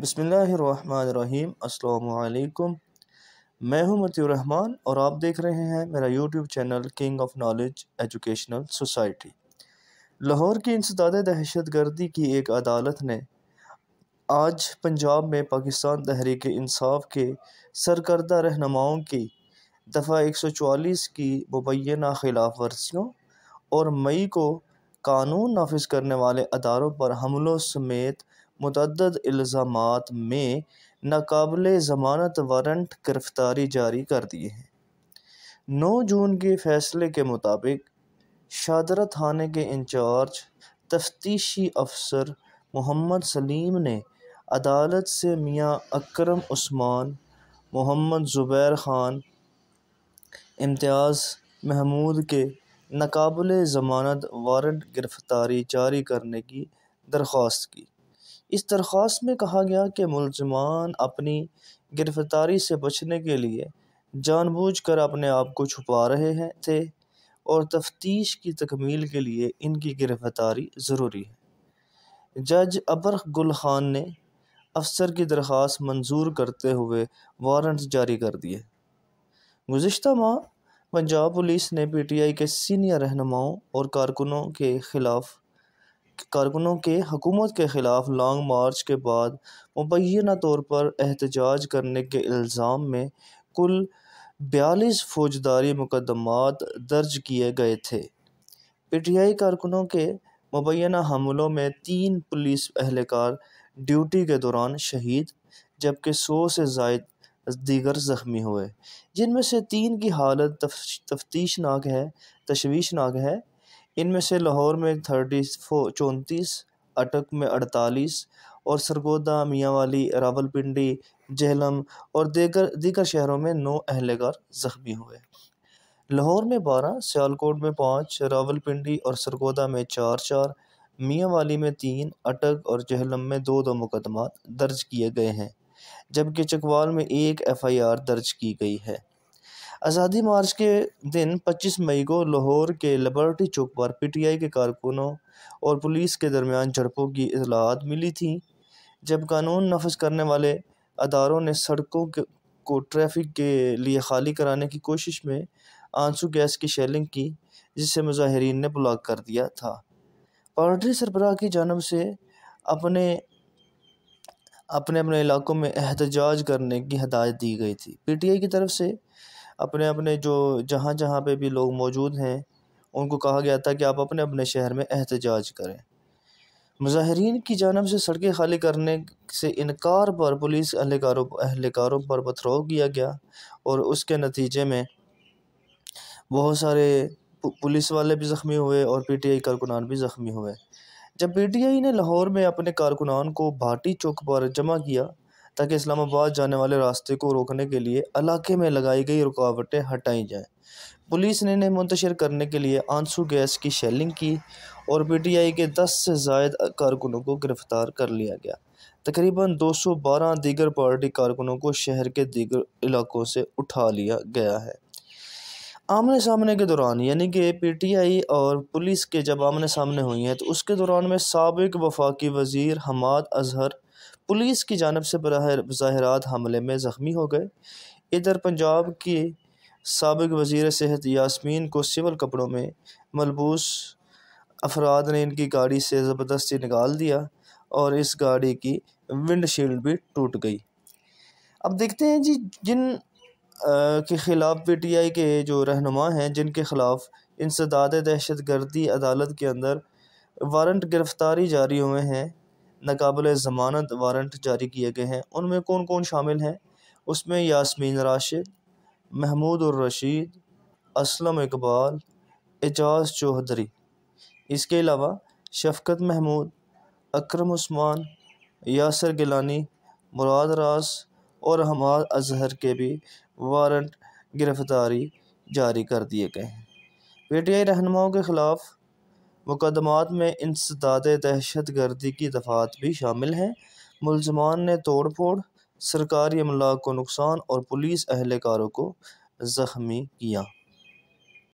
बसमीम् अल्लाम मैं हूं मतीमान और आप देख रहे हैं मेरा YouTube channel king of knowledge educational society Lahore की इंसदाद दहशत गर्दी की एक अदालत ने आज पंजाब में पाकिस्तान तहरीक इंसाफ के सरकर्दा रहनुमाओं की दफ़ा एक सौ चवालीस की मुबैना खिलाफ वर्जियों और मई को कानून नाफिज करने वाले अदारों पर हमलों समेत मतदद इल्ज़ामात में नाकबिल ज़मानत वारंट गिरफ़्तारी जारी कर दिए हैं नौ जून के फ़ैसले के मुताबिक शादरा थाने के इंचार्ज तफ्तीशी अफसर मोहम्मद सलीम ने अदालत से मियाँ अक्रम उस्मान मोहम्मद ज़ुबैर ख़ान इम्तियाज़ महमूद के नाकबिल ज़मानत वारंट गिरफ़्तारी जारी करने की दरख्वास्त की इस दरख्वास्त में कहा गया कि मुलजमान अपनी गिरफ़्तारी से बचने के लिए जानबूझकर अपने आप को छुपा रहे हैं थे और तफ्तीश की तकमील के लिए इनकी गिरफ़्तारी ज़रूरी है जज अबर गुल खान ने अफसर की दरख्वास मंजूर करते हुए वारंट जारी कर दिए गुज्त माह पंजाब पुलिस ने पी टी आई के सीनियर रहनुमाओं और कारकुनों के ख़िलाफ़ कारकुनों के हकूमत के ख़िलाफ़ लॉन्ग मार्च के बाद मुबैना तौर पर एहतजाज करने के इल्ज़ाम में कुल बयालीस फौजदारी मुकदमात दर्ज किए गए थे पी टी आई कारकुनों के मुबैना हमलों में तीन पुलिस अहलकार ड्यूटी के दौरान शहीद जबकि सौ से जायद दीगर ज़ख्मी हुए जिनमें से तीन की हालत तफ्तीशनाक है तशवीशनाक है इनमें से लाहौर में थर्टी फोर चौंतीस अटक में अड़तालीस और सरगोदा मियांवाली रावलपिंडी जहलम और देगर दीगर शहरों में नौ अहलकार ज़ख्मी हुए लाहौर में बारह सियालकोट में पाँच रावलपिंडी और सरगोदा में चार चार वाली में तीन अटक और जहलम में दो दो मुकदमा दर्ज किए गए हैं जबकि चकवाल में एक एफ आई आर दर्ज की गई है आज़ादी मार्च के दिन 25 मई को लाहौर के लिबर्टी चौक पर पीटीआई के कारकुनों और पुलिस के दरमियान झड़पों की इतलात मिली थी जब कानून नफज करने वाले अदारों ने सड़कों को ट्रैफिक के लिए खाली कराने की कोशिश में आंसू गैस की शेलिंग की जिससे मुजाहरीन ने ब्लॉक कर दिया था पार्टी सरबराह की जानब से अपने अपने अपने इलाकों में एहतजाज करने की हदायत दी गई थी पीटीआई की तरफ से अपने अपने जो जहाँ जहाँ पे भी लोग मौजूद हैं उनको कहा गया था कि आप अपने अपने शहर में एहतजाज करें मुजाहरीन की जानब से सड़कें खाली करने से इनकार पर पुलिस अहलकारों अहलकारों पर पथराव किया गया और उसके नतीजे में बहुत सारे पुलिस वाले भी ज़ख्मी हुए और पीटीआई कारकुनान भी ज़ख्मी हुए जब पीटीआई ने लाहौर में अपने कारकुनान को भाटी चौक पर जमा किया ताकि इस्लामाबाद जाने वाले रास्ते को रोकने के लिए इलाके में लगाई गई रुकावटें हटाई जाएँ पुलिस ने इन्हें मुंतशर करने के लिए आंसू गैस की शेलिंग की और पीटीआई के दस से जायद कारकुनों को गिरफ़्तार कर लिया गया तकरीबन 212 दीगर पार्टी कारकुनों को शहर के दीगर इलाकों से उठा लिया गया है आमने सामने के दौरान यानी कि पीटीआई और पुलिस के जब आमने सामने हुई हैं तो उसके दौरान में सबक वफाकी वजीर हमाद अजहर पुलिस की जानब से बज़ाहरात हमले में ज़ख्मी हो गए इधर पंजाब की सबक वज़ी सेहत यासमीन को सिविल कपड़ों में मलबूस अफराद ने इनकी गाड़ी से ज़बरदस्ती निकाल दिया और इस गाड़ी की विंडशील्ड भी टूट गई अब देखते हैं जी जिन आ, के ख़िलाफ़ पी टी आई के जो रहनुमा हैं जिनके ख़िलाफ़ इंसदाद दहशत गर्दी अदालत के अंदर वारंट गिरफ़्तारी जारी हुए हैं नाकबिल ज़मानत वारंट जारी किए गए हैं उनमें कौन कौन शामिल हैं उसमें यासमीन राशिद महमूद और रशीद असलम इकबाल एजाज चौधरी इसके अलावा शफकत महमूद अकरम उस्मान यासर गिलानी मुराद रास और हमाद अजहर के भी वारंट गिरफ़्तारी जारी कर दिए गए हैं पी टी आई रहनुमाओं के ख़िलाफ़ मुकदमात में इंसदाद दहशत गर्दी की दफ़ात भी शामिल हैं मुलजमान ने तोड़ फोड़ सरकारी अमला को नुकसान और पुलिस अहलकारों को ज़ख्मी किया